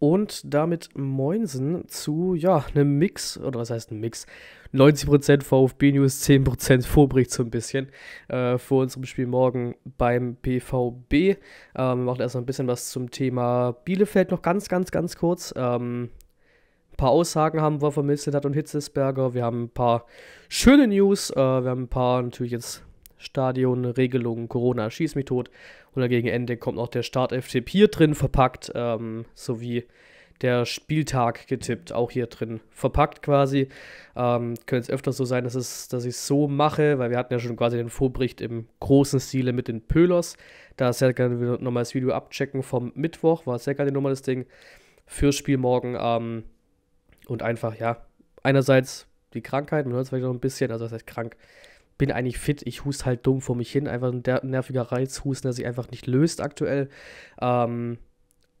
Und damit moinsen zu, ja, einem Mix, oder was heißt ein Mix? 90% VfB News, 10% Vorbricht so ein bisschen äh, vor unserem Spiel morgen beim PVB. Ähm, wir machen erstmal ein bisschen was zum Thema Bielefeld noch ganz, ganz, ganz kurz. Ähm, ein paar Aussagen haben wir von Misteltat und Hitzelsberger. Wir haben ein paar schöne News. Äh, wir haben ein paar natürlich jetzt Stadion, Regelungen, Corona, schieß und gegen Ende kommt noch der Start-FTP hier drin verpackt, ähm, sowie der Spieltag getippt, auch hier drin verpackt quasi. Ähm, Könnte es öfter so sein, dass, es, dass ich es so mache, weil wir hatten ja schon quasi den Vorbericht im großen Stile mit den Pölers. Da sehr gerne nochmal das Video abchecken vom Mittwoch, war sehr gerne nochmal das Ding fürs Spiel morgen. Ähm, und einfach, ja, einerseits die Krankheit, man hört es vielleicht noch ein bisschen, also das heißt krank, bin eigentlich fit, ich hust halt dumm vor mich hin, einfach ein nerviger Reizhusten, der sich einfach nicht löst aktuell. Ähm,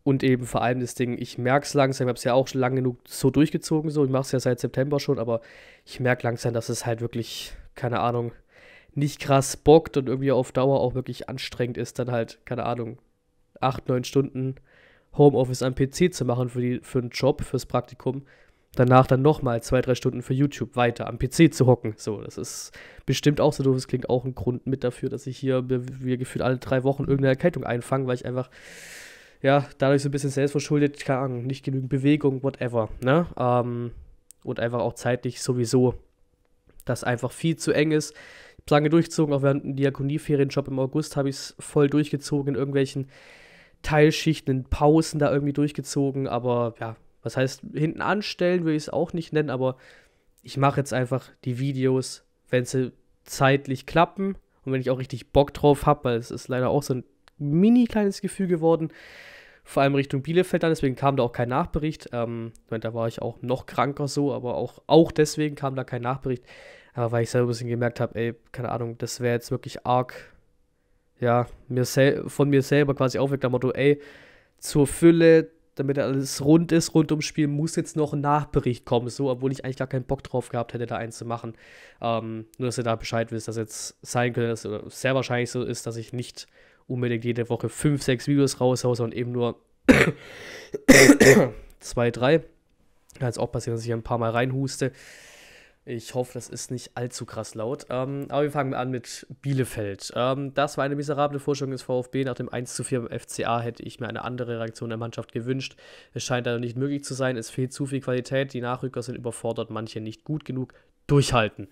und eben vor allem das Ding, ich merke es langsam, ich habe es ja auch schon lange genug so durchgezogen, so, ich mache es ja seit September schon, aber ich merke langsam, dass es halt wirklich, keine Ahnung, nicht krass bockt und irgendwie auf Dauer auch wirklich anstrengend ist, dann halt, keine Ahnung, acht, neun Stunden Homeoffice am PC zu machen für, die, für einen Job, fürs Praktikum danach dann nochmal zwei, drei Stunden für YouTube weiter am PC zu hocken. So, das ist bestimmt auch so doof. Das klingt auch ein Grund mit dafür, dass ich hier mir gefühlt alle drei Wochen irgendeine Erkältung einfange, weil ich einfach, ja, dadurch so ein bisschen selbstverschuldet, keine Ahnung, nicht genügend Bewegung, whatever, ne? Ähm, und einfach auch zeitlich sowieso, dass einfach viel zu eng ist. Ich habe lange durchgezogen, auch während dem Diakonieferienjob im August habe ich es voll durchgezogen in irgendwelchen Teilschichten, in Pausen da irgendwie durchgezogen, aber ja, was heißt, hinten anstellen würde ich es auch nicht nennen, aber ich mache jetzt einfach die Videos, wenn sie zeitlich klappen und wenn ich auch richtig Bock drauf habe, weil es ist leider auch so ein mini kleines Gefühl geworden, vor allem Richtung Bielefeld dann, deswegen kam da auch kein Nachbericht. Ähm, da war ich auch noch kranker so, aber auch, auch deswegen kam da kein Nachbericht. Aber weil ich selber ein bisschen gemerkt habe, ey, keine Ahnung, das wäre jetzt wirklich arg, ja, mir von mir selber quasi aufweckt, am Motto, ey, zur Fülle damit alles rund ist, rund ums Spiel, muss jetzt noch ein Nachbericht kommen, so, obwohl ich eigentlich gar keinen Bock drauf gehabt hätte, da einen zu machen. Ähm, nur, dass ihr da Bescheid wisst, dass jetzt sein könnte, dass es sehr wahrscheinlich so ist, dass ich nicht unbedingt jede Woche 5, 6 Videos raushaue, sondern eben nur 2, 3. Kann jetzt auch passieren, dass ich ein paar Mal reinhuste. Ich hoffe, das ist nicht allzu krass laut. Ähm, aber wir fangen an mit Bielefeld. Ähm, das war eine miserable Vorstellung des VfB. Nach dem 1 zu 4 beim FCA hätte ich mir eine andere Reaktion der Mannschaft gewünscht. Es scheint aber also nicht möglich zu sein. Es fehlt zu viel Qualität. Die Nachrücker sind überfordert, manche nicht gut genug durchhalten.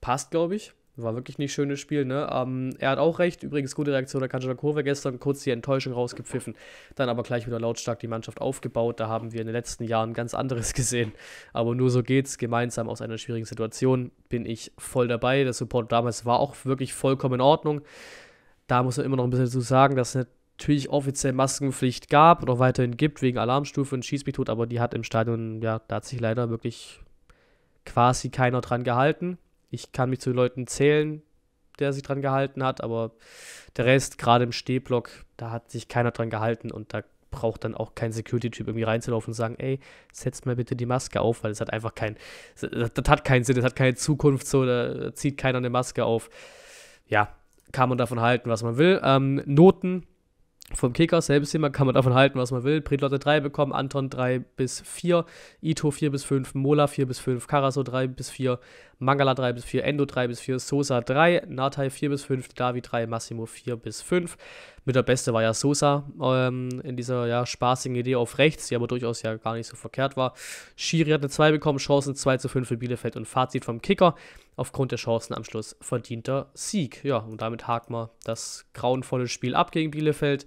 Passt, glaube ich. War wirklich nicht schönes Spiel, ne? Ähm, er hat auch recht. Übrigens, gute Reaktion der Kurve gestern, kurz die Enttäuschung rausgepfiffen, dann aber gleich wieder lautstark die Mannschaft aufgebaut. Da haben wir in den letzten Jahren ganz anderes gesehen. Aber nur so geht's. Gemeinsam aus einer schwierigen Situation bin ich voll dabei. Der Support damals war auch wirklich vollkommen in Ordnung. Da muss man immer noch ein bisschen zu sagen, dass es natürlich offiziell Maskenpflicht gab und auch weiterhin gibt wegen Alarmstufe und Schießmethode, aber die hat im Stadion, ja, da hat sich leider wirklich quasi keiner dran gehalten. Ich kann mich zu den Leuten zählen, der sich dran gehalten hat, aber der Rest, gerade im Stehblock, da hat sich keiner dran gehalten und da braucht dann auch kein Security-Typ irgendwie reinzulaufen und sagen, ey, setz mal bitte die Maske auf, weil es hat einfach keinen, das, hat keinen Sinn, das hat keine Zukunft, so, da zieht keiner eine Maske auf. Ja, kann man davon halten, was man will. Ähm, Noten vom Kicker, selbst Thema, kann man davon halten, was man will. Predlotte 3 bekommen, Anton 3 bis 4, Ito 4 bis 5, Mola 4 bis 5, Karaso 3 bis 4, Mangala 3 bis 4, Endo 3 bis 4, Sosa 3, Natai 4 bis 5, Davi 3, Massimo 4 bis 5, mit der Beste war ja Sosa ähm, in dieser ja, spaßigen Idee auf rechts, die aber durchaus ja gar nicht so verkehrt war. Schiri hat eine 2 bekommen, Chancen 2 zu 5 für Bielefeld und Fazit vom Kicker. Aufgrund der Chancen am Schluss verdienter Sieg. Ja, und damit haken wir das grauenvolle Spiel ab gegen Bielefeld.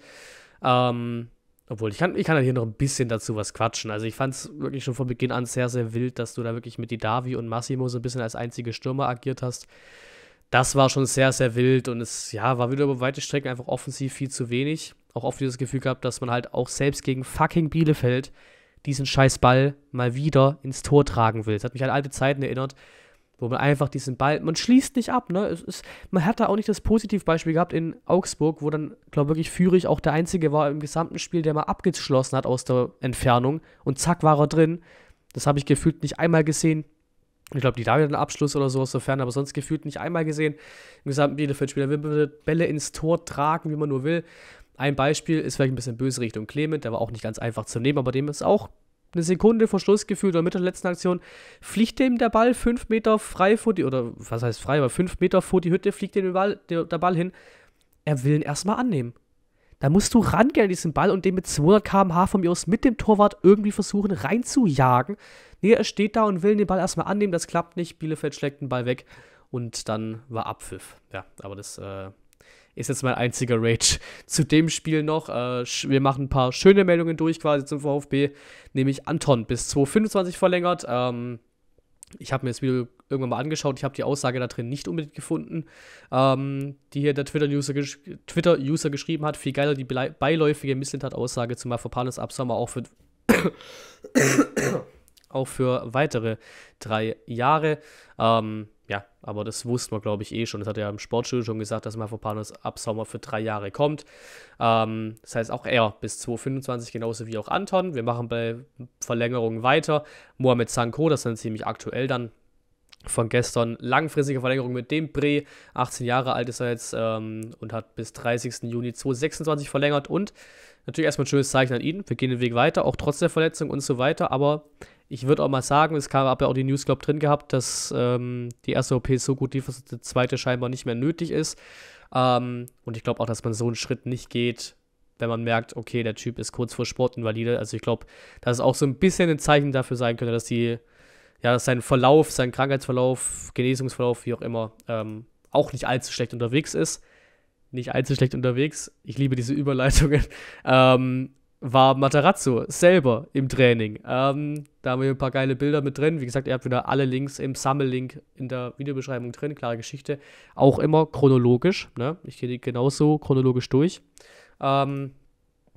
Ähm, obwohl, ich kann, ich kann ja hier noch ein bisschen dazu was quatschen. Also, ich fand es wirklich schon von Beginn an sehr, sehr wild, dass du da wirklich mit Didavi und Massimo so ein bisschen als einzige Stürmer agiert hast das war schon sehr, sehr wild und es ja, war wieder über weite Strecken einfach offensiv viel zu wenig. Auch oft wieder das Gefühl gehabt, dass man halt auch selbst gegen fucking Bielefeld diesen scheiß Ball mal wieder ins Tor tragen will. Das hat mich an alte Zeiten erinnert, wo man einfach diesen Ball, man schließt nicht ab, ne? Ist, man hat da auch nicht das Positivbeispiel gehabt in Augsburg, wo dann, glaube ich, Führig auch der Einzige war im gesamten Spiel, der mal abgeschlossen hat aus der Entfernung und zack war er drin. Das habe ich gefühlt nicht einmal gesehen. Ich glaube, die da wieder einen Abschluss oder so aus aber sonst gefühlt nicht einmal gesehen. Im gesamten Bielefeld-Spieler will Bälle ins Tor tragen, wie man nur will. Ein Beispiel ist vielleicht ein bisschen böse Richtung Clement, der war auch nicht ganz einfach zu nehmen, aber dem ist auch eine Sekunde vor Schluss gefühlt oder mit der letzten Aktion fliegt dem der Ball fünf Meter frei vor die, oder was heißt frei, aber fünf Meter vor die Hütte fliegt dem der Ball, der, der Ball hin. Er will ihn erstmal annehmen. Da musst du rangehen an diesen Ball und den mit 200 km/h von mir aus mit dem Torwart irgendwie versuchen reinzujagen. Nee, er steht da und will den Ball erstmal annehmen, das klappt nicht. Bielefeld schlägt den Ball weg und dann war Abpfiff. Ja, aber das äh, ist jetzt mein einziger Rage zu dem Spiel noch. Äh, wir machen ein paar schöne Meldungen durch quasi zum VfB, nämlich Anton bis 2,25 verlängert. Ähm, ich habe mir das Video irgendwann mal angeschaut, ich habe die Aussage da drin nicht unbedingt gefunden, ähm, die hier der Twitter-User gesch Twitter geschrieben hat. Viel geiler die beiläufige Misslintat-Aussage zu Mafropanus ab Sommer auch für, auch für weitere drei Jahre. Ähm, ja, aber das wussten wir, glaube ich, eh schon. Das hat er ja im Sportstudio schon gesagt, dass Mafropanos ab Sommer für drei Jahre kommt. Ähm, das heißt auch er bis 2025, genauso wie auch Anton. Wir machen bei Verlängerungen weiter. Mohamed Sanko, das ist dann ziemlich aktuell dann von gestern. Langfristige Verlängerung mit dem Bre, 18 Jahre alt ist er jetzt ähm, und hat bis 30. Juni 2026 verlängert. Und natürlich erstmal ein schönes Zeichen an ihn. Wir gehen den Weg weiter, auch trotz der Verletzung und so weiter. Aber ich würde auch mal sagen, es kam, habe ja auch die News, glaube drin gehabt, dass ähm, die erste OP so gut lief, dass die zweite scheinbar nicht mehr nötig ist. Ähm, und ich glaube auch, dass man so einen Schritt nicht geht, wenn man merkt, okay, der Typ ist kurz vor Sportinvalide. Also ich glaube, dass es auch so ein bisschen ein Zeichen dafür sein könnte, dass die, ja, dass sein Verlauf, sein Krankheitsverlauf, Genesungsverlauf, wie auch immer, ähm, auch nicht allzu schlecht unterwegs ist. Nicht allzu schlecht unterwegs. Ich liebe diese Überleitungen. Ähm, war Matarazzo selber im Training. Ähm, da haben wir ein paar geile Bilder mit drin. Wie gesagt, ihr habt wieder alle Links im Sammellink in der Videobeschreibung drin. Klare Geschichte. Auch immer chronologisch. Ne? Ich gehe die genauso chronologisch durch. Ähm,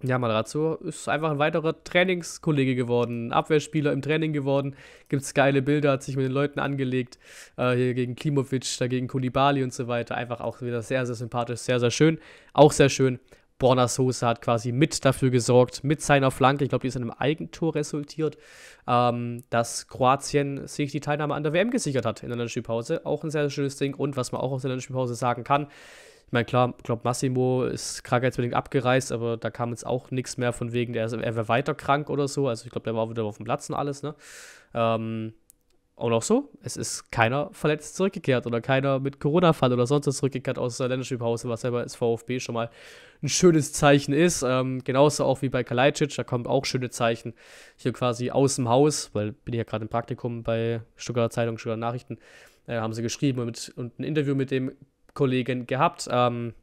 ja, Matarazzo ist einfach ein weiterer Trainingskollege geworden, Abwehrspieler im Training geworden. Gibt es geile Bilder, hat sich mit den Leuten angelegt. Äh, hier gegen Klimovic, dagegen Kunibali und so weiter. Einfach auch wieder sehr, sehr sympathisch, sehr, sehr schön. Auch sehr schön, Borna Sosa hat quasi mit dafür gesorgt, mit seiner Flanke, ich glaube, die ist in einem Eigentor resultiert, ähm, dass Kroatien sich die Teilnahme an der WM gesichert hat in der Länderspielpause. Auch ein sehr schönes Ding und was man auch aus der Länderspielpause sagen kann, ich meine, klar, ich glaube, Massimo ist krankheitsbedingt abgereist, aber da kam jetzt auch nichts mehr von wegen, der, er wäre weiter krank oder so. Also ich glaube, der war auch wieder auf dem Platz und alles, ne? Ähm, auch noch so, es ist keiner verletzt zurückgekehrt oder keiner mit Corona-Fall oder sonst was zurückgekehrt aus der Länderspielpause, was selber als VfB schon mal ein schönes Zeichen ist. Ähm, genauso auch wie bei Kalajdzic, da kommen auch schöne Zeichen hier quasi aus dem Haus, weil bin ich ja gerade im Praktikum bei Stuttgarter Zeitung, Stuttgarter Nachrichten, äh, haben sie geschrieben und, mit, und, ein Interview mit dem Kollegen gehabt. Ähm,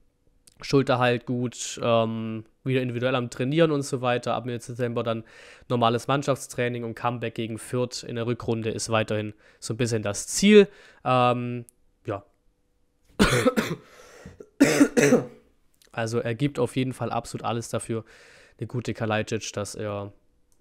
Schulter halt gut, ähm, wieder individuell am Trainieren und so weiter. Ab Mitte Dezember dann normales Mannschaftstraining und Comeback gegen Fürth in der Rückrunde ist weiterhin so ein bisschen das Ziel. Ähm, ja. Also er gibt auf jeden Fall absolut alles dafür, eine gute Kalajdzic, dass er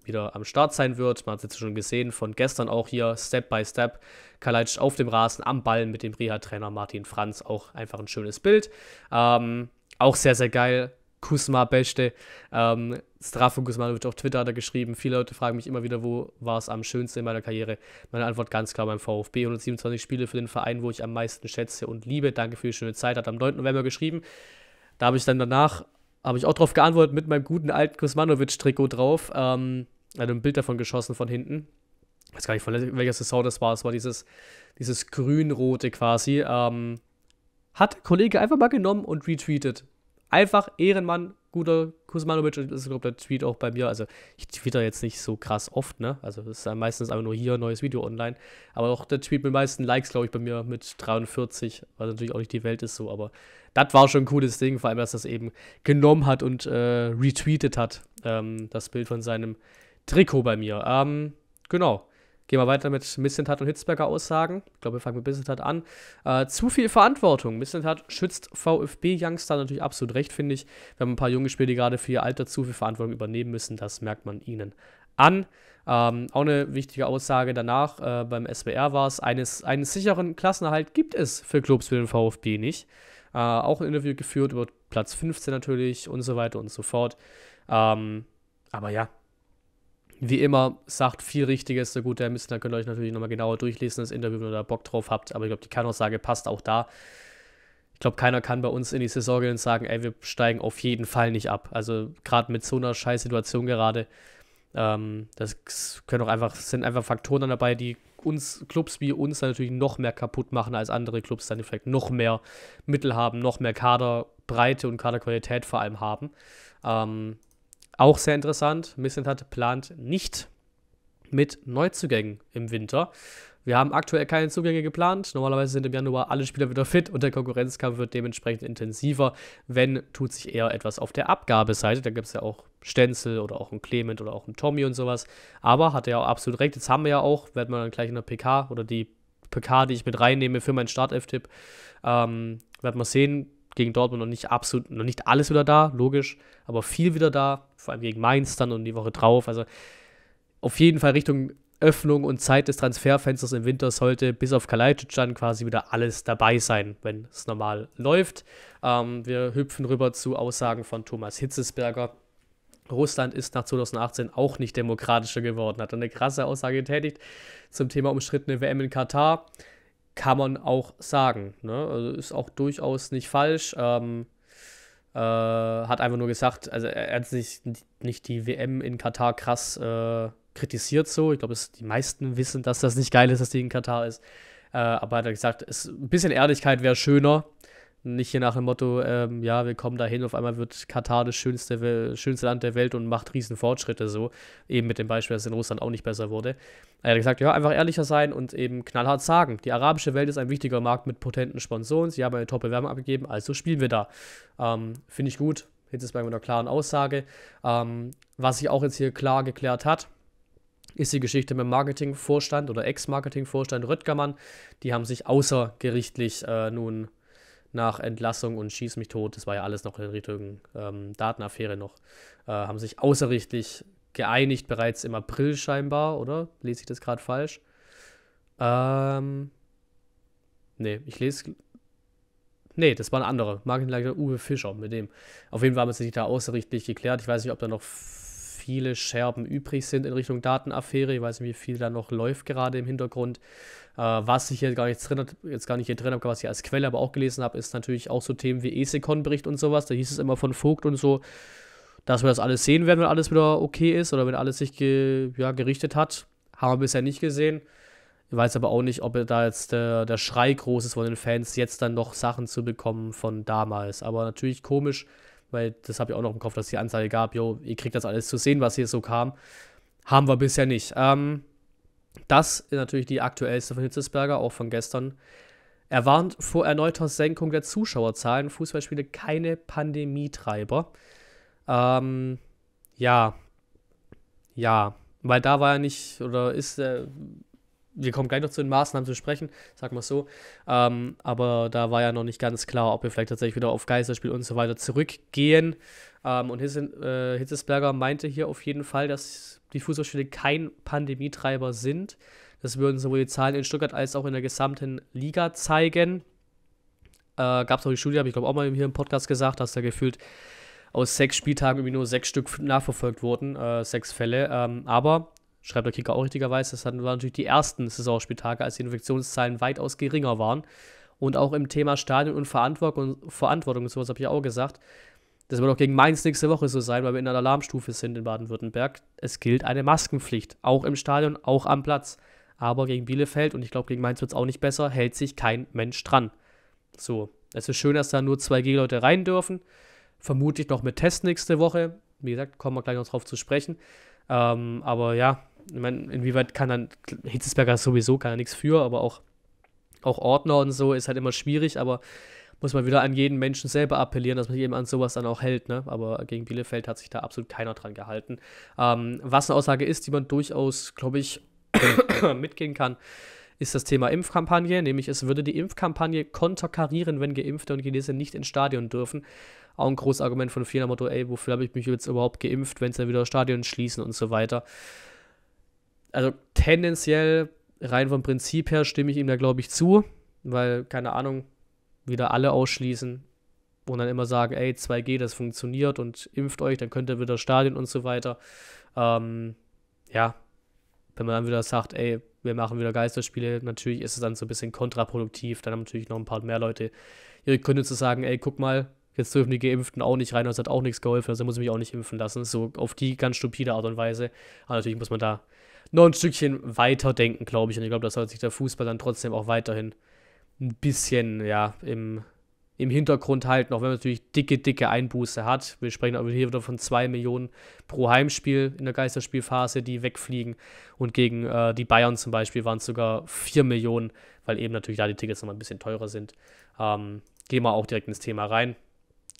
wieder am Start sein wird. Man hat es jetzt schon gesehen, von gestern auch hier Step by Step. Kalajdzic auf dem Rasen, am Ball mit dem Reha-Trainer Martin Franz, auch einfach ein schönes Bild. Ähm, auch sehr, sehr geil. Kusma Beste. Ähm, Strafo Guzmanovic auf Twitter hat er geschrieben. Viele Leute fragen mich immer wieder, wo war es am schönsten in meiner Karriere? Meine Antwort ganz klar beim VfB. 127 Spiele für den Verein, wo ich am meisten schätze und liebe. Danke für die schöne Zeit. Hat am 9. November geschrieben. Da habe ich dann danach, habe ich auch darauf geantwortet mit meinem guten alten Guzmanovic-Trikot drauf. Ähm, hat ein Bild davon geschossen von hinten. Ich weiß gar nicht, von welcher Saison das war. Es war dieses, dieses grün-rote quasi. Ähm, hat Kollege einfach mal genommen und retweetet. Einfach Ehrenmann, guter Kusmanovic und das ist, glaube ich, der Tweet auch bei mir. Also, ich twitter jetzt nicht so krass oft, ne? Also, es ist meistens einfach nur hier neues Video online. Aber auch der Tweet mit den meisten Likes, glaube ich, bei mir mit 43, was natürlich auch nicht die Welt ist so. Aber das war schon ein cooles Ding, vor allem, dass das eben genommen hat und äh, retweetet hat, ähm, das Bild von seinem Trikot bei mir. Ähm, genau. Gehen wir weiter mit Missentat und Hitzberger Aussagen. Ich glaube, wir fangen mit Missentat an. Äh, zu viel Verantwortung. Missentat schützt VfB-Youngster natürlich absolut recht, finde ich. Wir haben ein paar junge Spieler, die gerade für ihr Alter zu viel Verantwortung übernehmen müssen. Das merkt man ihnen an. Ähm, auch eine wichtige Aussage danach äh, beim SBR war es, eines, einen sicheren Klassenerhalt gibt es für Clubs wie den VfB nicht. Äh, auch ein Interview geführt über Platz 15 natürlich und so weiter und so fort. Ähm, aber ja, wie immer, sagt viel Richtiges der gute Herr Missner. Könnt ihr euch natürlich nochmal genauer durchlesen, das Interview, wenn ihr da Bock drauf habt. Aber ich glaube, die Kernaussage passt auch da. Ich glaube, keiner kann bei uns in die Saison gehen und sagen, ey, wir steigen auf jeden Fall nicht ab. Also gerade mit so einer Scheißsituation gerade, ähm, das können auch einfach, sind einfach Faktoren dann dabei, die uns, Clubs wie uns dann natürlich noch mehr kaputt machen als andere Clubs dann vielleicht noch mehr Mittel haben, noch mehr Kaderbreite und Kaderqualität vor allem haben. Ähm, auch sehr interessant, Missentat plant nicht mit Neuzugängen im Winter. Wir haben aktuell keine Zugänge geplant. Normalerweise sind im Januar alle Spieler wieder fit und der Konkurrenzkampf wird dementsprechend intensiver. Wenn, tut sich eher etwas auf der Abgabeseite. Da gibt es ja auch Stenzel oder auch einen Clement oder auch einen Tommy und sowas. Aber hat er ja auch absolut recht. Jetzt haben wir ja auch, werden wir dann gleich in der PK oder die PK, die ich mit reinnehme für meinen start f tipp ähm, werden wir sehen, gegen Dortmund noch nicht absolut, noch nicht alles wieder da, logisch, aber viel wieder da, vor allem gegen Mainz dann und die Woche drauf. Also auf jeden Fall Richtung Öffnung und Zeit des Transferfensters im Winter sollte bis auf Kalajdzic dann quasi wieder alles dabei sein, wenn es normal läuft. Ähm, wir hüpfen rüber zu Aussagen von Thomas Hitzesberger. Russland ist nach 2018 auch nicht demokratischer geworden, hat eine krasse Aussage getätigt zum Thema umstrittene WM in Katar kann man auch sagen. Ne? Also ist auch durchaus nicht falsch. Ähm, äh, hat einfach nur gesagt, also er hat sich nicht die WM in Katar krass äh, kritisiert so. Ich glaube, die meisten wissen, dass das nicht geil ist, dass die in Katar ist. Äh, aber er hat gesagt, es, ein bisschen Ehrlichkeit wäre schöner. Nicht hier nach dem Motto, ähm, ja, wir kommen dahin, auf einmal wird Katar das schönste, schönste Land der Welt und macht riesen Fortschritte so. Eben mit dem Beispiel, dass es in Russland auch nicht besser wurde. Er hat gesagt, ja, einfach ehrlicher sein und eben knallhart sagen. Die arabische Welt ist ein wichtiger Markt mit potenten Sponsoren. Sie haben eine top Wärme abgegeben, also spielen wir da. Ähm, Finde ich gut. Jetzt ist bei einer klaren Aussage. Ähm, was sich auch jetzt hier klar geklärt hat, ist die Geschichte mit dem Marketingvorstand oder Ex-Marketingvorstand Röttgermann. Die haben sich außergerichtlich äh, nun nach Entlassung und Schieß mich tot, das war ja alles noch in Richtung ähm, Datenaffäre noch, äh, haben sich außerrichtlich geeinigt, bereits im April scheinbar, oder? Lese ich das gerade falsch? Ähm, nee, ich lese. Nee, das war ein anderer. Marketingleiter Uwe Fischer mit dem. Auf jeden Fall haben sie sich da außerrichtlich geklärt. Ich weiß nicht, ob da noch viele Scherben übrig sind in Richtung Datenaffäre. Ich weiß nicht, wie viel da noch läuft gerade im Hintergrund. Äh, was ich hier gar nicht drin, jetzt gar nicht hier drin habe, was ich als Quelle aber auch gelesen habe, ist natürlich auch so Themen wie ESECON-Bericht und sowas. Da hieß es immer von Vogt und so, dass wir das alles sehen werden, wenn alles wieder okay ist oder wenn alles sich ge, ja, gerichtet hat. Haben wir bisher nicht gesehen. Ich weiß aber auch nicht, ob da jetzt der, der Schrei groß ist von den Fans, jetzt dann noch Sachen zu bekommen von damals. Aber natürlich komisch, weil das habe ich auch noch im Kopf, dass die Anzeige gab, jo, ihr kriegt das alles zu sehen, was hier so kam. Haben wir bisher nicht. Ähm, das ist natürlich die aktuellste von Hitzesberger, auch von gestern. Er warnt vor erneuter Senkung der Zuschauerzahlen. Fußballspiele keine Pandemietreiber. Ähm, ja. Ja. Weil da war er nicht, oder ist, äh, wir kommen gleich noch zu den Maßnahmen zu sprechen, sagen wir es so. Ähm, aber da war ja noch nicht ganz klar, ob wir vielleicht tatsächlich wieder auf Geisterspiel und so weiter zurückgehen. Ähm, und Hitzesberger äh, meinte hier auf jeden Fall, dass die Fußballspiele kein Pandemietreiber sind. Das würden sowohl die Zahlen in Stuttgart als auch in der gesamten Liga zeigen. Äh, Gab es auch die Studie, habe ich glaube auch mal hier im Podcast gesagt, dass da gefühlt aus sechs Spieltagen irgendwie nur sechs Stück nachverfolgt wurden, äh, sechs Fälle. Ähm, aber, schreibt der Kicker auch richtigerweise, das waren natürlich die ersten Saisonspieltage, als die Infektionszahlen weitaus geringer waren. Und auch im Thema Stadion und Verantwortung, Verantwortung sowas habe ich auch gesagt, das wird auch gegen Mainz nächste Woche so sein, weil wir in einer Alarmstufe sind in Baden-Württemberg. Es gilt eine Maskenpflicht, auch im Stadion, auch am Platz. Aber gegen Bielefeld und ich glaube, gegen Mainz wird es auch nicht besser, hält sich kein Mensch dran. So, es ist schön, dass da nur 2G-Leute rein dürfen. Vermutlich noch mit Test nächste Woche. Wie gesagt, kommen wir gleich noch drauf zu sprechen. Ähm, aber ja, ich meine, inwieweit kann dann Hitzesberger sowieso kann er nichts für, aber auch, auch Ordner und so ist halt immer schwierig, aber muss man wieder an jeden Menschen selber appellieren, dass man sich eben an sowas dann auch hält. Ne? Aber gegen Bielefeld hat sich da absolut keiner dran gehalten. Ähm, was eine Aussage ist, die man durchaus, glaube ich, mitgehen kann, ist das Thema Impfkampagne. Nämlich, es würde die Impfkampagne konterkarieren, wenn Geimpfte und Genese nicht ins Stadion dürfen. Auch ein großes Argument von vielen, Motto, ey, wofür habe ich mich jetzt überhaupt geimpft, wenn sie dann wieder Stadion schließen und so weiter. Also tendenziell, rein vom Prinzip her, stimme ich ihm da, glaube ich, zu, weil, keine Ahnung, wieder alle ausschließen und dann immer sagen, ey, 2G, das funktioniert und impft euch, dann könnt ihr wieder Stadien und so weiter. Ähm, ja, wenn man dann wieder sagt, ey, wir machen wieder Geisterspiele, natürlich ist es dann so ein bisschen kontraproduktiv. Dann haben natürlich noch ein paar mehr Leute ihre Gründe zu sagen, ey, guck mal, jetzt dürfen die Geimpften auch nicht rein, das hat auch nichts geholfen, also muss ich mich auch nicht impfen lassen. So auf die ganz stupide Art und Weise. Aber natürlich muss man da noch ein Stückchen weiterdenken, glaube ich. Und ich glaube, das soll sich der Fußball dann trotzdem auch weiterhin ein bisschen, ja, im, im Hintergrund halten, auch wenn man natürlich dicke, dicke Einbuße hat. Wir sprechen aber hier wieder von 2 Millionen pro Heimspiel in der Geisterspielphase, die wegfliegen. Und gegen äh, die Bayern zum Beispiel waren es sogar 4 Millionen, weil eben natürlich da die Tickets nochmal ein bisschen teurer sind. Ähm, gehen wir auch direkt ins Thema rein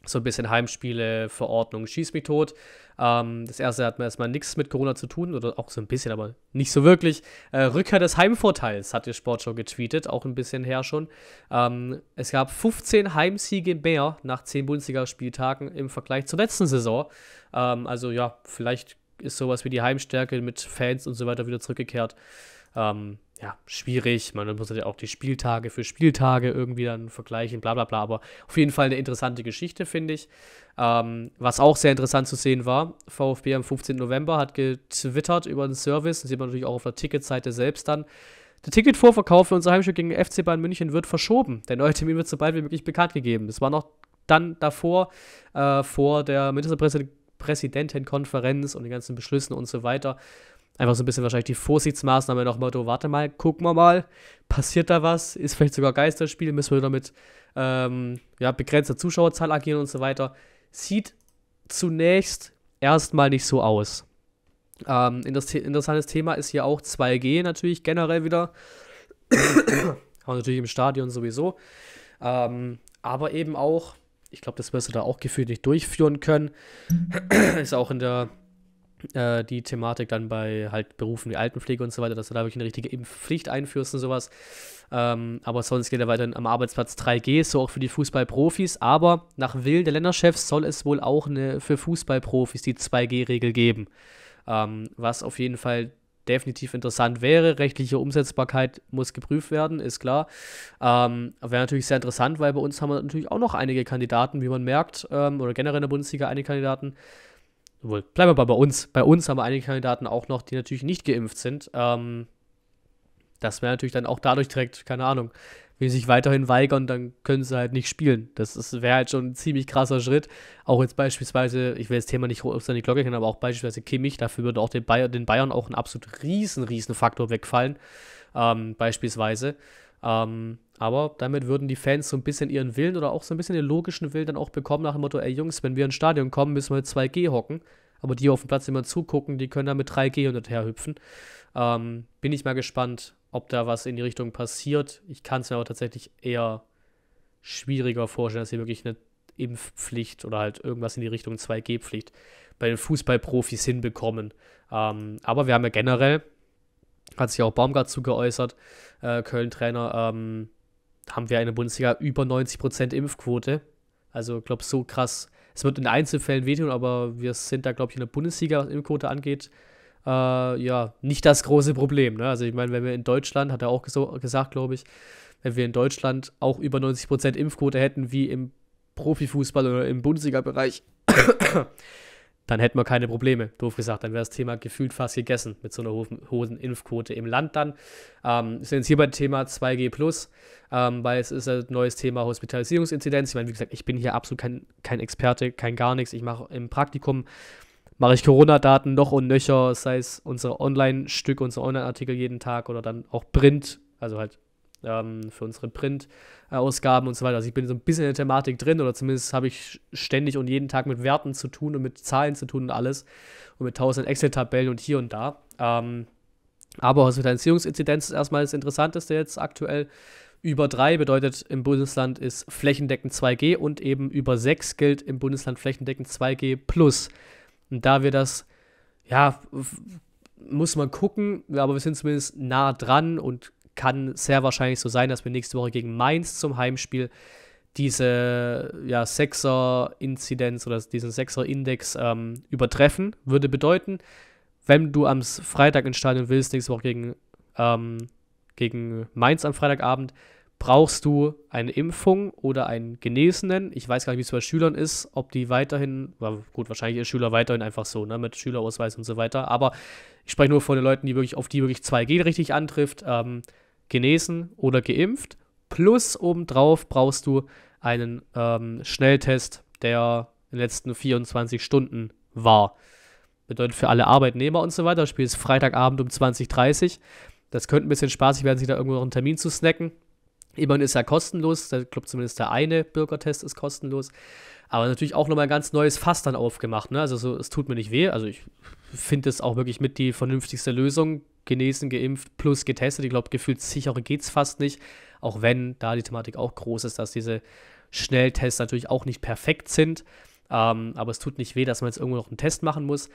so ein bisschen Heimspiele, Verordnung, schieß mich tot. Ähm, das erste hat mir erstmal nichts mit Corona zu tun, oder auch so ein bisschen, aber nicht so wirklich. Äh, Rückkehr des Heimvorteils hat die Sportshow getweetet, auch ein bisschen her schon. Ähm, es gab 15 Heimsiege mehr nach 10 Bundesligaspieltagen im Vergleich zur letzten Saison. Ähm, also ja, vielleicht ist sowas wie die Heimstärke mit Fans und so weiter wieder zurückgekehrt. Ähm, ja, schwierig. Man muss ja auch die Spieltage für Spieltage irgendwie dann vergleichen, bla bla bla. Aber auf jeden Fall eine interessante Geschichte, finde ich. Ähm, was auch sehr interessant zu sehen war, VfB am 15. November hat getwittert über den Service, das sieht man natürlich auch auf der Ticketseite selbst dann. Der Ticketvorverkauf für unser Heimspiel gegen FC Bayern München wird verschoben. Der neue Termin wird so bald wie möglich bekannt gegeben. Das war noch dann davor, äh, vor der Ministerpräsidentenkonferenz und den ganzen Beschlüssen und so weiter. Einfach so ein bisschen wahrscheinlich die Vorsichtsmaßnahme nach Motto, warte mal, gucken wir mal, passiert da was, ist vielleicht sogar Geisterspiel, müssen wir damit ähm, ja, begrenzter Zuschauerzahl agieren und so weiter. Sieht zunächst erstmal nicht so aus. Ähm, interessantes Thema ist hier auch 2G natürlich generell wieder. Haben wir natürlich im Stadion sowieso. Ähm, aber eben auch, ich glaube, das wirst du da auch gefühlt nicht durchführen können. ist auch in der äh, die Thematik dann bei halt Berufen wie Altenpflege und so weiter, dass du da wirklich eine richtige Impfpflicht einführst und sowas. Ähm, aber sonst geht er weiterhin am Arbeitsplatz 3G, so auch für die Fußballprofis. Aber nach Willen der Länderchefs soll es wohl auch eine, für Fußballprofis die 2G-Regel geben. Ähm, was auf jeden Fall definitiv interessant wäre. Rechtliche Umsetzbarkeit muss geprüft werden, ist klar. Ähm, wäre natürlich sehr interessant, weil bei uns haben wir natürlich auch noch einige Kandidaten, wie man merkt, ähm, oder generell in der Bundesliga einige Kandidaten, wohl, bleiben wir mal bei uns. Bei uns haben wir einige Kandidaten auch noch, die natürlich nicht geimpft sind. Ähm, das wäre natürlich dann auch dadurch direkt, keine Ahnung, wenn sie sich weiterhin weigern, dann können sie halt nicht spielen. Das wäre halt schon ein ziemlich krasser Schritt. Auch jetzt beispielsweise, ich will das Thema nicht auf die Glocke kennen, aber auch beispielsweise Kimmich, dafür würde auch den, Bayer, den Bayern auch ein absolut riesen, riesen Faktor wegfallen. Ähm, beispielsweise. Ähm, aber damit würden die Fans so ein bisschen ihren Willen oder auch so ein bisschen den logischen Willen dann auch bekommen nach dem Motto, ey Jungs, wenn wir ins Stadion kommen, müssen wir mit 2G hocken. Aber die auf dem Platz, immer zugucken, die können da mit 3G und her hüpfen. Ähm, bin ich mal gespannt, ob da was in die Richtung passiert. Ich kann es mir aber tatsächlich eher schwieriger vorstellen, dass hier wirklich eine Impfpflicht oder halt irgendwas in die Richtung 2G-Pflicht bei den Fußballprofis hinbekommen. Ähm, aber wir haben ja generell, hat sich auch Baumgart zugeäußert, äh, Köln-Trainer, ähm, haben wir in der Bundesliga über 90% Impfquote. Also, ich glaube, so krass. Es wird in Einzelfällen wehtun, aber wir sind da, glaube ich, in der Bundesliga, was Impfquote angeht, äh, ja, nicht das große Problem. Ne? Also, ich meine, wenn wir in Deutschland, hat er auch gesagt, glaube ich, wenn wir in Deutschland auch über 90% Impfquote hätten, wie im Profifußball oder im Bundesliga-Bereich, dann hätten wir keine Probleme. Doof gesagt, dann wäre das Thema gefühlt fast gegessen mit so einer hohen Impfquote im Land dann. Ähm, sind jetzt hier beim Thema 2G ähm, weil es ist ein neues Thema Hospitalisierungsinzidenz. Ich meine, wie gesagt, ich bin hier absolut kein, kein Experte, kein gar nichts. Ich mache im Praktikum, mache ich Corona-Daten noch und nöcher, sei es unsere Online-Stück, unsere Online-Artikel jeden Tag oder dann auch Print, also halt ähm, für unsere Print-Ausgaben und so weiter. Also ich bin so ein bisschen in der Thematik drin oder zumindest habe ich ständig und jeden Tag mit Werten zu tun und mit Zahlen zu tun und alles und mit tausend Excel-Tabellen und hier und da. Ähm, aber Hospitalisierungsinzidenz ist erstmal das Interessanteste jetzt aktuell. Über 3 bedeutet im Bundesland ist flächendeckend 2G und eben über 6 gilt im Bundesland flächendeckend 2G plus. Und da wir das, ja, muss man gucken, aber wir sind zumindest nah dran und kann sehr wahrscheinlich so sein, dass wir nächste Woche gegen Mainz zum Heimspiel diese ja, Sechser-Inzidenz oder diesen Sechser-Index ähm, übertreffen. Würde bedeuten, wenn du am Freitag ins Stadion willst, nächste Woche gegen, ähm, gegen Mainz am Freitagabend, brauchst du eine Impfung oder einen Genesenen. Ich weiß gar nicht, wie es bei Schülern ist, ob die weiterhin, gut, wahrscheinlich ist Schüler weiterhin einfach so, ne, mit Schülerausweis und so weiter. Aber ich spreche nur von den Leuten, die wirklich, auf die wirklich 2G richtig antrifft. Ähm, genesen oder geimpft. Plus obendrauf brauchst du einen ähm, Schnelltest, der in den letzten 24 Stunden war. Bedeutet für alle Arbeitnehmer und so weiter. Das Spiel ist Freitagabend um 20.30 Uhr. Das könnte ein bisschen spaßig werden, sich da irgendwo noch einen Termin zu snacken. Immerhin ist ja kostenlos. Ich glaube, zumindest der eine Bürgertest ist kostenlos. Aber natürlich auch nochmal ein ganz neues Fass dann aufgemacht. Ne? Also, so, es tut mir nicht weh. Also, ich finde es auch wirklich mit die vernünftigste Lösung, genesen, geimpft plus getestet. Ich glaube, gefühlt sicherer geht es fast nicht. Auch wenn da die Thematik auch groß ist, dass diese Schnelltests natürlich auch nicht perfekt sind. Ähm, aber es tut nicht weh, dass man jetzt irgendwo noch einen Test machen muss.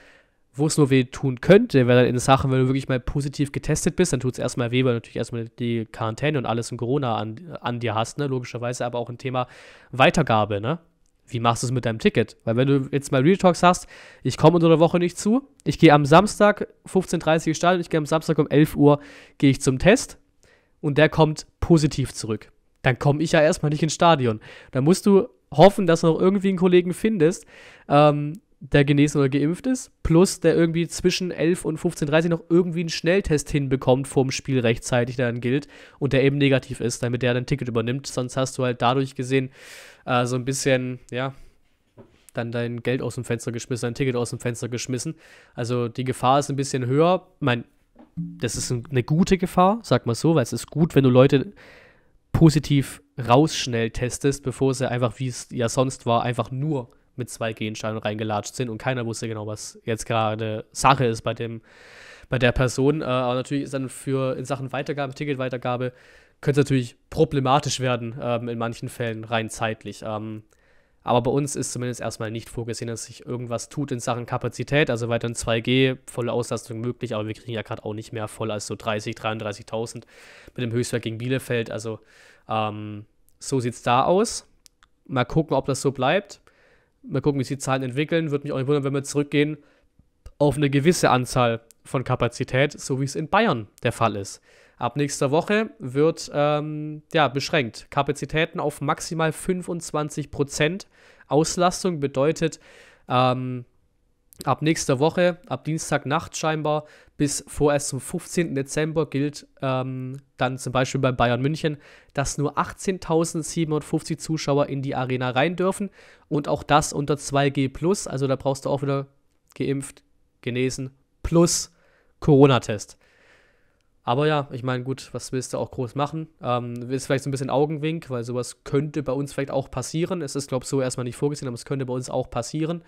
Wo es nur weh tun könnte, wäre dann in Sachen, wenn du wirklich mal positiv getestet bist, dann tut es erstmal weh, weil du natürlich erstmal die Quarantäne und alles in Corona an, an dir hast, ne? logischerweise, aber auch ein Thema Weitergabe, ne? wie machst du es mit deinem Ticket? Weil wenn du jetzt mal Real Talks hast, ich komme unter der Woche nicht zu, ich gehe am Samstag 15.30 Uhr starten, ich gehe am Samstag um 11 Uhr gehe ich zum Test und der kommt positiv zurück. Dann komme ich ja erstmal nicht ins Stadion. Dann musst du hoffen, dass du noch irgendwie einen Kollegen findest, ähm, der genesen oder geimpft ist, plus der irgendwie zwischen 11 und 15, 30 noch irgendwie einen Schnelltest hinbekommt vorm Spiel rechtzeitig, der dann gilt und der eben negativ ist, damit der dann ein Ticket übernimmt. Sonst hast du halt dadurch gesehen äh, so ein bisschen, ja, dann dein Geld aus dem Fenster geschmissen, dein Ticket aus dem Fenster geschmissen. Also die Gefahr ist ein bisschen höher. Ich meine, das ist eine gute Gefahr, sag mal so, weil es ist gut, wenn du Leute positiv rausschnell testest, bevor sie einfach, wie es ja sonst war, einfach nur mit zwei g reingelatscht sind und keiner wusste genau, was jetzt gerade Sache ist bei dem, bei der Person. Äh, aber natürlich ist dann für in Sachen Weitergabe, Ticketweitergabe, könnte es natürlich problematisch werden ähm, in manchen Fällen rein zeitlich. Ähm, aber bei uns ist zumindest erstmal nicht vorgesehen, dass sich irgendwas tut in Sachen Kapazität. Also weiterhin 2G, volle Auslastung möglich, aber wir kriegen ja gerade auch nicht mehr voll als so 30, 33.000 mit dem Höchstwert gegen Bielefeld. Also ähm, so sieht es da aus. Mal gucken, ob das so bleibt. Mal gucken, wie sich die Zahlen entwickeln. Würde mich auch nicht wundern, wenn wir zurückgehen auf eine gewisse Anzahl von Kapazität, so wie es in Bayern der Fall ist. Ab nächster Woche wird ähm, ja, beschränkt. Kapazitäten auf maximal 25% Auslastung bedeutet ähm, ab nächster Woche, ab Dienstagnacht scheinbar, bis vorerst zum 15. Dezember gilt ähm, dann zum Beispiel bei Bayern München, dass nur 18.750 Zuschauer in die Arena rein dürfen und auch das unter 2G+, also da brauchst du auch wieder geimpft, genesen plus Corona-Test. Aber ja, ich meine, gut, was willst du auch groß machen? Ähm, ist vielleicht so ein bisschen Augenwink, weil sowas könnte bei uns vielleicht auch passieren. Es ist, glaube ich, so erstmal nicht vorgesehen, aber es könnte bei uns auch passieren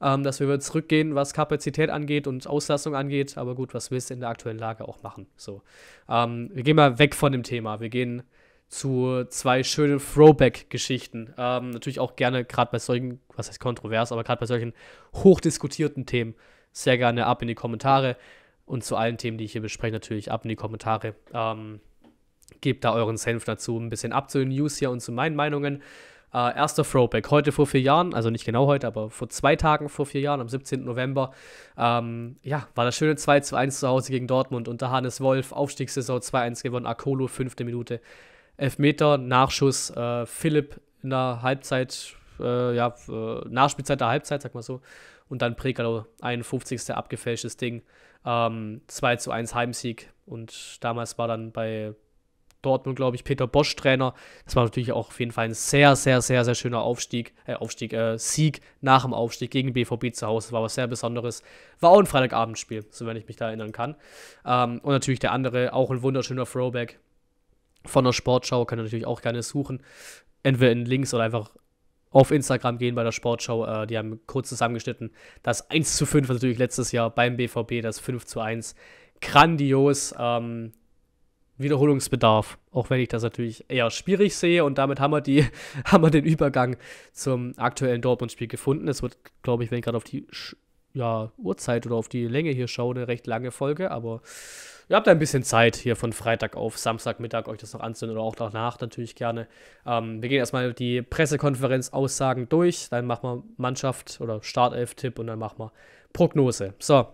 ähm, dass wir wieder zurückgehen, was Kapazität angeht und Auslastung angeht. Aber gut, was willst du in der aktuellen Lage auch machen? So, ähm, wir gehen mal weg von dem Thema. Wir gehen zu zwei schönen Throwback-Geschichten. Ähm, natürlich auch gerne, gerade bei solchen, was heißt kontrovers, aber gerade bei solchen hochdiskutierten Themen, sehr gerne ab in die Kommentare. Und zu allen Themen, die ich hier bespreche, natürlich ab in die Kommentare. Ähm, gebt da euren Senf dazu, ein bisschen ab zu den News hier und zu meinen Meinungen. Äh, erster Throwback, heute vor vier Jahren, also nicht genau heute, aber vor zwei Tagen vor vier Jahren, am 17. November, ähm, ja, war das schöne 2 zu 1 zu Hause gegen Dortmund unter Hannes Wolf, Aufstiegssaison 2-1 gewonnen, Akolo, fünfte Minute, Elfmeter, Nachschuss, äh, Philipp in der Halbzeit, äh, ja, äh, Nachspielzeit der Halbzeit, sag mal so, und dann Prekalo, 51. abgefälschtes Ding, ähm, 2 zu 1 Heimsieg und damals war dann bei Dortmund, glaube ich, Peter Bosch Trainer. Das war natürlich auch auf jeden Fall ein sehr, sehr, sehr, sehr schöner Aufstieg, äh, Aufstieg, äh, Sieg nach dem Aufstieg gegen BVB zu Hause. Das war was sehr Besonderes. War auch ein Freitagabendspiel, so wenn ich mich da erinnern kann. Ähm, und natürlich der andere, auch ein wunderschöner Throwback von der Sportschau. Könnt ihr natürlich auch gerne suchen. Entweder in Links oder einfach auf Instagram gehen bei der Sportschau. Äh, die haben kurz zusammengeschnitten. Das 1 zu 5 war natürlich letztes Jahr beim BVB, das 5 zu 1. Grandios. Ähm, Wiederholungsbedarf, auch wenn ich das natürlich eher schwierig sehe. Und damit haben wir, die, haben wir den Übergang zum aktuellen Dortmund-Spiel gefunden. Es wird, glaube ich, wenn ich gerade auf die ja, Uhrzeit oder auf die Länge hier schaue, eine recht lange Folge. Aber ihr habt ein bisschen Zeit hier von Freitag auf Samstagmittag euch das noch anzuhören oder auch danach natürlich gerne. Ähm, wir gehen erstmal die Pressekonferenz-Aussagen durch. Dann machen wir Mannschaft oder Startelf-Tipp und dann machen wir Prognose. So,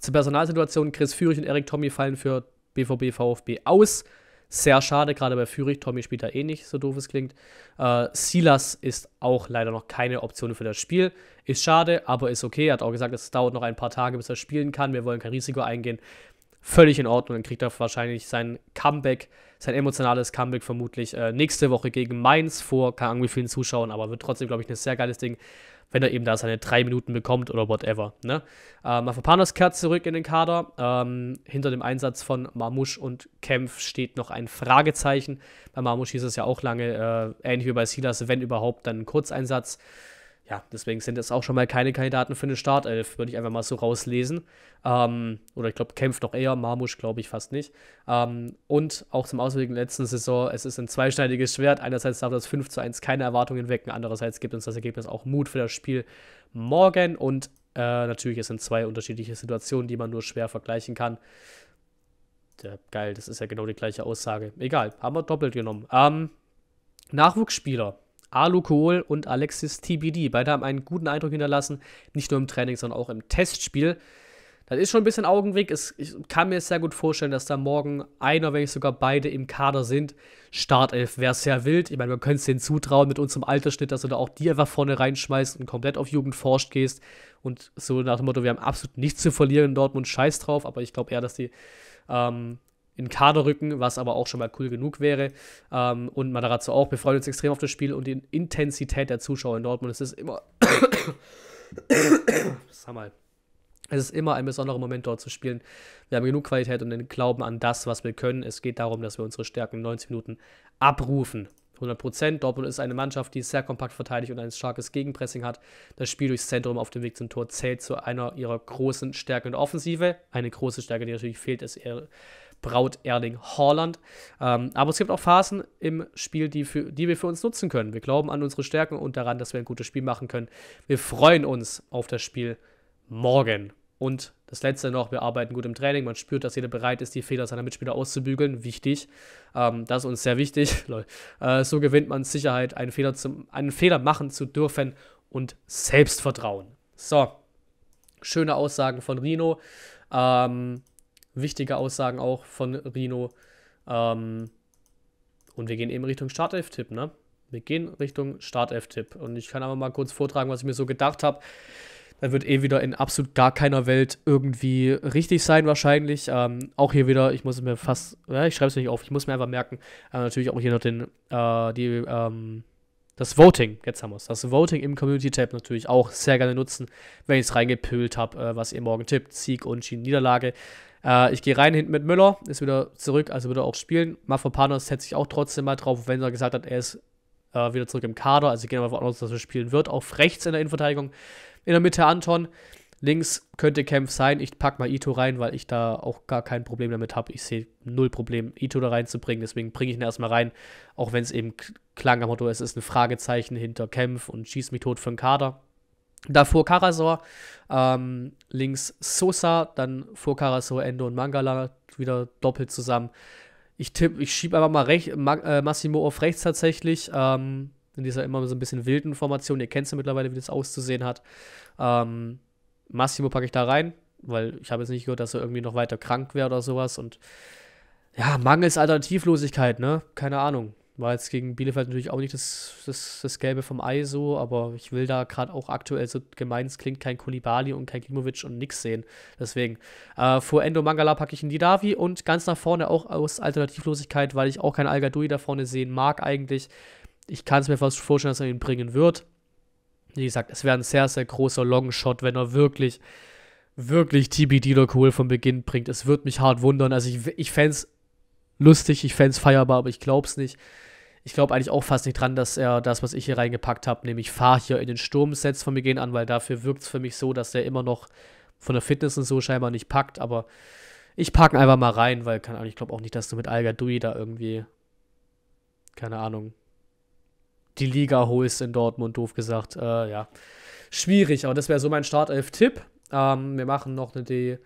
zur Personalsituation. Chris Führig und Erik Tommy fallen für BVB, VfB aus. Sehr schade, gerade bei Fürich. Tommy spielt da eh nicht, so doof es klingt. Äh, Silas ist auch leider noch keine Option für das Spiel. Ist schade, aber ist okay. Er hat auch gesagt, es dauert noch ein paar Tage, bis er spielen kann. Wir wollen kein Risiko eingehen. Völlig in Ordnung. Dann kriegt er wahrscheinlich sein Comeback, sein emotionales Comeback vermutlich äh, nächste Woche gegen Mainz vor. Keine Ahnung, wie vielen Zuschauern, aber wird trotzdem, glaube ich, ein sehr geiles Ding wenn er eben da seine drei Minuten bekommt oder whatever. Ne? Ähm, Mafopanos kehrt zurück in den Kader. Ähm, hinter dem Einsatz von Marmusch und Kempf steht noch ein Fragezeichen. Bei Marmusch hieß es ja auch lange, äh, ähnlich wie bei Silas, wenn überhaupt, dann ein Kurzeinsatz ja, deswegen sind das auch schon mal keine Kandidaten für eine Startelf, würde ich einfach mal so rauslesen. Ähm, oder ich glaube, kämpft noch eher, Marmusch glaube ich fast nicht. Ähm, und auch zum Ausblick letzten Saison, es ist ein zweischneidiges Schwert. Einerseits darf das 5 zu 1 keine Erwartungen wecken, andererseits gibt uns das Ergebnis auch Mut für das Spiel morgen. Und äh, natürlich, es sind zwei unterschiedliche Situationen, die man nur schwer vergleichen kann. Ja, geil, das ist ja genau die gleiche Aussage. Egal, haben wir doppelt genommen. Ähm, Nachwuchsspieler Alu Kohl und Alexis TBD. Beide haben einen guten Eindruck hinterlassen, nicht nur im Training, sondern auch im Testspiel. Das ist schon ein bisschen Augenweg. Es, ich kann mir sehr gut vorstellen, dass da morgen einer, wenn nicht sogar beide im Kader sind. Startelf wäre sehr wild. Ich meine, man könnte es denen zutrauen mit unserem Altersschnitt, dass du da auch die einfach vorne reinschmeißt und komplett auf Jugend forscht gehst. Und so nach dem Motto, wir haben absolut nichts zu verlieren in Dortmund, scheiß drauf. Aber ich glaube eher, dass die ähm, in Kader rücken, was aber auch schon mal cool genug wäre. Ähm, und Madarazzo auch. Wir freuen uns extrem auf das Spiel und die Intensität der Zuschauer in Dortmund. Es ist immer. Sag mal. Es ist immer ein besonderer Moment, dort zu spielen. Wir haben genug Qualität und den Glauben an das, was wir können. Es geht darum, dass wir unsere Stärken in 90 Minuten abrufen. 100 Prozent. Dortmund ist eine Mannschaft, die sehr kompakt verteidigt und ein starkes Gegenpressing hat. Das Spiel durchs Zentrum auf dem Weg zum Tor zählt zu einer ihrer großen Stärken in der Offensive. Eine große Stärke, die natürlich fehlt, ist ihre Braut Erling Haaland. Ähm, aber es gibt auch Phasen im Spiel, die, für, die wir für uns nutzen können. Wir glauben an unsere Stärken und daran, dass wir ein gutes Spiel machen können. Wir freuen uns auf das Spiel morgen. Und das Letzte noch, wir arbeiten gut im Training. Man spürt, dass jeder bereit ist, die Fehler seiner Mitspieler auszubügeln. Wichtig. Ähm, das ist uns sehr wichtig. äh, so gewinnt man Sicherheit, einen Fehler, zum, einen Fehler machen zu dürfen und Selbstvertrauen. So, schöne Aussagen von Rino. Ähm, Wichtige Aussagen auch von Rino. Ähm, und wir gehen eben Richtung Startelf-Tipp, ne? Wir gehen Richtung Startelf-Tipp. Und ich kann aber mal kurz vortragen, was ich mir so gedacht habe. Dann wird eh wieder in absolut gar keiner Welt irgendwie richtig sein, wahrscheinlich. Ähm, auch hier wieder, ich muss mir fast, ja, ich schreibe es nicht auf, ich muss mir einfach merken, äh, natürlich auch hier noch den, äh, die, ähm, das Voting, jetzt haben wir es, das Voting im Community-Tab natürlich auch sehr gerne nutzen, wenn ich es reingepölt habe, äh, was ihr morgen tippt, Sieg, Unschien, Niederlage. Äh, ich gehe rein hinten mit Müller, ist wieder zurück, also wird er auch spielen. Mafropanos setze ich auch trotzdem mal drauf, wenn er gesagt hat, er ist äh, wieder zurück im Kader. Also gehen wir davon aus, dass er spielen wird. Auf rechts in der Innenverteidigung. In der Mitte Anton. Links könnte Kempf sein. Ich packe mal Ito rein, weil ich da auch gar kein Problem damit habe. Ich sehe null Problem, Ito da reinzubringen. Deswegen bringe ich ihn erstmal rein. Auch wenn es eben klang am Motto, es ist ein Fragezeichen hinter Kempf und schieß mich tot für den Kader. Davor Karasor, ähm, links Sosa, dann vor Karasor, Endo und Mangala wieder doppelt zusammen. Ich ich schiebe einfach mal recht, Ma äh, Massimo auf rechts tatsächlich, ähm, in dieser immer so ein bisschen wilden Formation. Ihr kennt es ja mittlerweile, wie das auszusehen hat. Ähm, Massimo packe ich da rein, weil ich habe jetzt nicht gehört, dass er irgendwie noch weiter krank wäre oder sowas. Und ja, mangels Alternativlosigkeit, ne? Keine Ahnung. War jetzt gegen Bielefeld natürlich auch nicht das, das, das Gelbe vom Ei so, aber ich will da gerade auch aktuell so gemein es klingt kein Kulibali und kein Klimovic und nix sehen. Deswegen äh, vor Endo Mangala packe ich einen Didavi und ganz nach vorne auch aus Alternativlosigkeit, weil ich auch kein al da vorne sehen mag eigentlich. Ich kann es mir fast vorstellen, dass er ihn bringen wird. Wie gesagt, es wäre ein sehr, sehr großer Longshot, wenn er wirklich, wirklich TB Dealer cool vom Beginn bringt. Es würde mich hart wundern. Also ich, ich fände es lustig, ich fände es feierbar, aber ich glaube es nicht ich glaube eigentlich auch fast nicht dran, dass er das, was ich hier reingepackt habe, nämlich fahr hier in den Sturm, setzt von mir gehen an, weil dafür wirkt es für mich so, dass er immer noch von der Fitness und so scheinbar nicht packt, aber ich packe einfach mal rein, weil keine Ahnung, ich glaube auch nicht, dass du mit al da irgendwie, keine Ahnung, die Liga holst in Dortmund, doof gesagt. Äh, ja, schwierig, aber das wäre so mein Startelf-Tipp. Ähm, wir machen noch eine, die,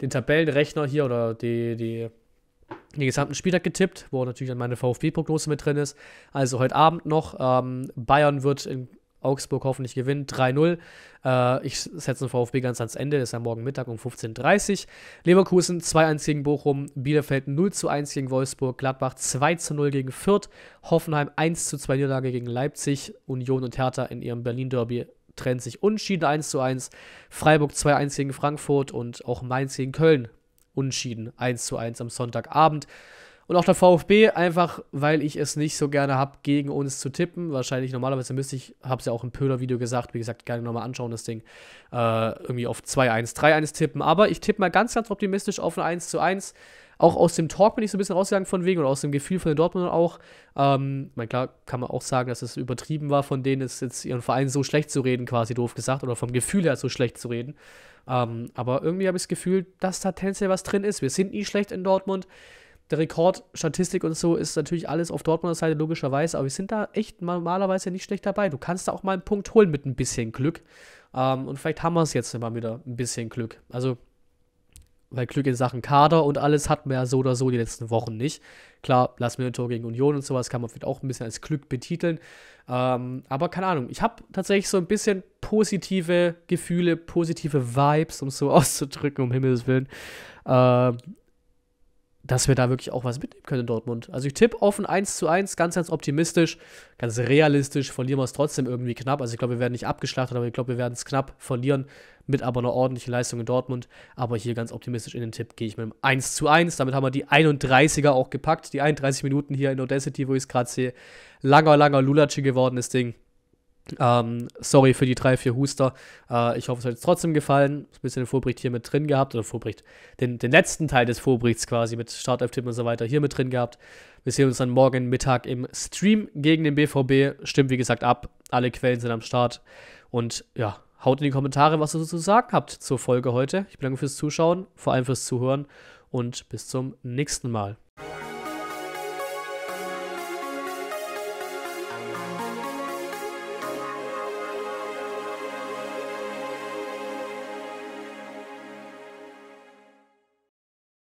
den Tabellenrechner hier oder die, die den gesamten Spieltag getippt, wo natürlich dann meine VfB-Prognose mit drin ist. Also heute Abend noch. Ähm, Bayern wird in Augsburg hoffentlich gewinnen, 3-0. Äh, ich setze den VfB ganz ans Ende, das ist ja morgen Mittag um 15.30 Uhr. Leverkusen 2-1 gegen Bochum, Bielefeld 0-1 gegen Wolfsburg, Gladbach 2-0 gegen Fürth, Hoffenheim 1-2 Niederlage gegen Leipzig, Union und Hertha in ihrem Berlin-Derby trennen sich unschieden 1-1, Freiburg 2-1 gegen Frankfurt und auch Mainz gegen Köln Unschieden 1 zu 1 am Sonntagabend. Und auch der VfB, einfach weil ich es nicht so gerne habe, gegen uns zu tippen. Wahrscheinlich normalerweise müsste ich, habe es ja auch im Pöhler-Video gesagt, wie gesagt, gerne nochmal anschauen, das Ding, äh, irgendwie auf 2-1, 3-1 tippen. Aber ich tippe mal ganz, ganz optimistisch auf ein 1 zu 1 auch aus dem Talk bin ich so ein bisschen rausgegangen von wegen oder aus dem Gefühl von den Dortmundern auch. Ähm, mein, klar kann man auch sagen, dass es übertrieben war, von denen es jetzt ihren Verein so schlecht zu reden, quasi doof gesagt, oder vom Gefühl her so schlecht zu reden. Ähm, aber irgendwie habe ich das Gefühl, dass da tendenziell was drin ist. Wir sind nie schlecht in Dortmund. Der Rekord, Statistik und so ist natürlich alles auf Dortmunder Seite logischerweise, aber wir sind da echt normalerweise nicht schlecht dabei. Du kannst da auch mal einen Punkt holen mit ein bisschen Glück. Ähm, und vielleicht haben wir es jetzt mal wieder ein bisschen Glück. Also weil Glück in Sachen Kader und alles hatten wir ja so oder so die letzten Wochen nicht. Klar, lassen wir ein Tor gegen Union und sowas kann man vielleicht auch ein bisschen als Glück betiteln. Ähm, aber keine Ahnung, ich habe tatsächlich so ein bisschen positive Gefühle, positive Vibes, um es so auszudrücken, um Himmels Willen. Ähm, dass wir da wirklich auch was mitnehmen können in Dortmund. Also ich tippe offen 1 zu 1, ganz, ganz optimistisch, ganz realistisch, verlieren wir es trotzdem irgendwie knapp. Also ich glaube, wir werden nicht abgeschlachtet, aber ich glaube, wir werden es knapp verlieren, mit aber einer ordentlichen Leistung in Dortmund. Aber hier ganz optimistisch in den Tipp gehe ich mit einem 1 zu 1. Damit haben wir die 31er auch gepackt, die 31 Minuten hier in Audacity, wo ich es gerade sehe. Langer, langer Lulatschi geworden, das Ding. Ähm, sorry für die drei, vier Huster. Äh, ich hoffe, es hat euch trotzdem gefallen. Ein bisschen den Vorbricht hier mit drin gehabt. Oder Vorbricht, den, den letzten Teil des Vorberichts quasi mit Startelf-Tipp und so weiter hier mit drin gehabt. Wir sehen uns dann morgen Mittag im Stream gegen den BVB. Stimmt, wie gesagt, ab. Alle Quellen sind am Start. Und ja, haut in die Kommentare, was ihr so zu sagen habt zur Folge heute. Ich bedanke mich fürs Zuschauen, vor allem fürs Zuhören. Und bis zum nächsten Mal.